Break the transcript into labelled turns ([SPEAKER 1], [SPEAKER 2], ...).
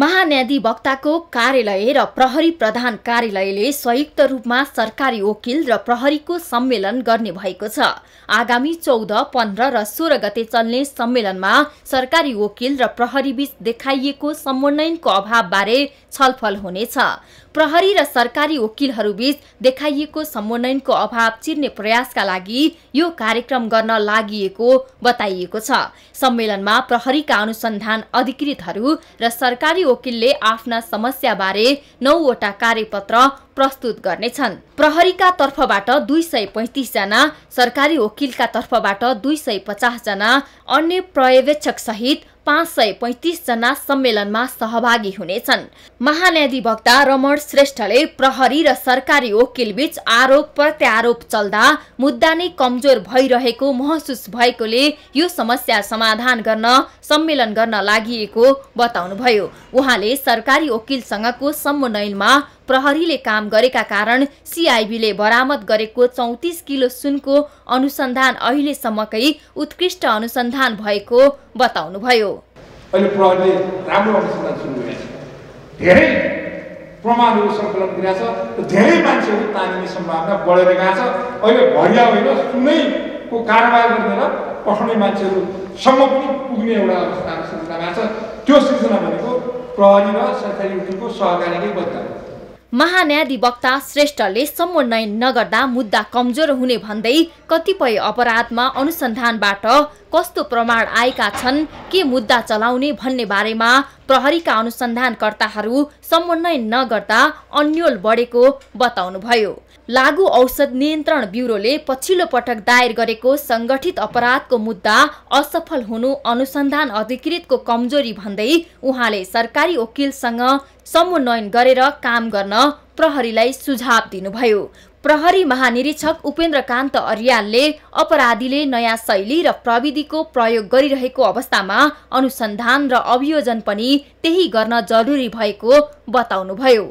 [SPEAKER 1] महान्याधिवक्ताको कार्यालय र प्रहरी प्रधान कार्यालयले संयुक्त रूपमा सरकारी वकिल र प्रहरीको सम्मेलन गर्ने भएको छ आगामी चौध पन्ध्र र सोह्र गते चल्ने सम्मेलनमा सरकारी वकिल र प्रहरीबीच देखाइएको समन्वयनको अभावबारे छलफल हुनेछ प्रहरी र सरकारी वकिलहरूबीच देखाइएको समन्वयनको अभाव चिर्ने प्रयासका लागि यो कार्यक्रम गर्न लागि बताइएको छ सम्मेलनमा प्रहरीका अनुसन्धान अधिकृतहरू र सरकारी सरकारी वकिलले आफ्ना समस्याबारे नौवटा कार्यपत्र प्रस्तुत गर्नेछन् प्रहरीका तर्फबाट दुई सय पैँतिसजना सरकारी वकिलका तर्फबाट दुई सय पचासजना अन्य सहित पाँच सय पैँतिसजना सम्मेलनमा सहभागी हुनेछन् महान्याधिवक्ता रमण श्रेष्ठले प्रहरी र सरकारी वकिलबीच आरोप प्रत्यारोप चल्दा मुद्दा नै कमजोर भइरहेको महसुस भएकोले यो समस्या समाधान गर्न सम्मेलन गर्न लागि बताउनुभयो उहाँले सरकारी वकिलसँगको समन्वयनमा प्रहरीले काम गरेका कारण सिआइबीले बरामद गरेको चौतिस किलो सुनको अनुसन्धान अहिलेसम्मकै उत्कृष्ट अनुसन्धान भएको बताउनुभयो
[SPEAKER 2] धेरै प्रमाणहरू सङ्कलन गरिरहेको धेरै मान्छेहरू तानिने सम्भावना बढेर गएको छ अहिले भरिया होइन सुनैको कारबार गरेर पठाउने मान्छेहरूसम्म पनि पुग्ने एउटा अवस्था सिर्जना भएको छ त्यो सृजना भनेको प्रहरी र सरकारी उद्योगको सहकारीले बदला
[SPEAKER 1] महान्यायाधिवक्ता श्रेष्ठले समन्वय नगर्दा मुद्दा कमजोर हुने भन्दै कतिपय अपराधमा अनुसन्धानबाट कस्तो प्रमाण आएका छन् के मुद्दा चलाउने भन्ने बारेमा प्रहरीका अनुसन्धानकर्ताहरू समन्वय नगर्दा अन्यल बढेको बताउनुभयो लागू औषध नियन्त्रण ब्युरोले पछिल्लो पटक दायर गरेको सङ्गठित अपराधको मुद्दा असफल हुनु अनुसन्धान अधिकृतको कमजोरी भन्दै उहाँले सरकारी वकिलसँग समन्वयन गरेर काम गर्न प्रहरीलाई सुझाव दिनुभयो प्रहरी महानिरीक्षक उपेन्द्रकान्त अर्यालले अपराधीले नयाँ शैली र प्रविधिको प्रयोग गरिरहेको अवस्थामा अनुसन्धान र अभियोजन पनि त्यही गर्न जरुरी भएको बताउनुभयो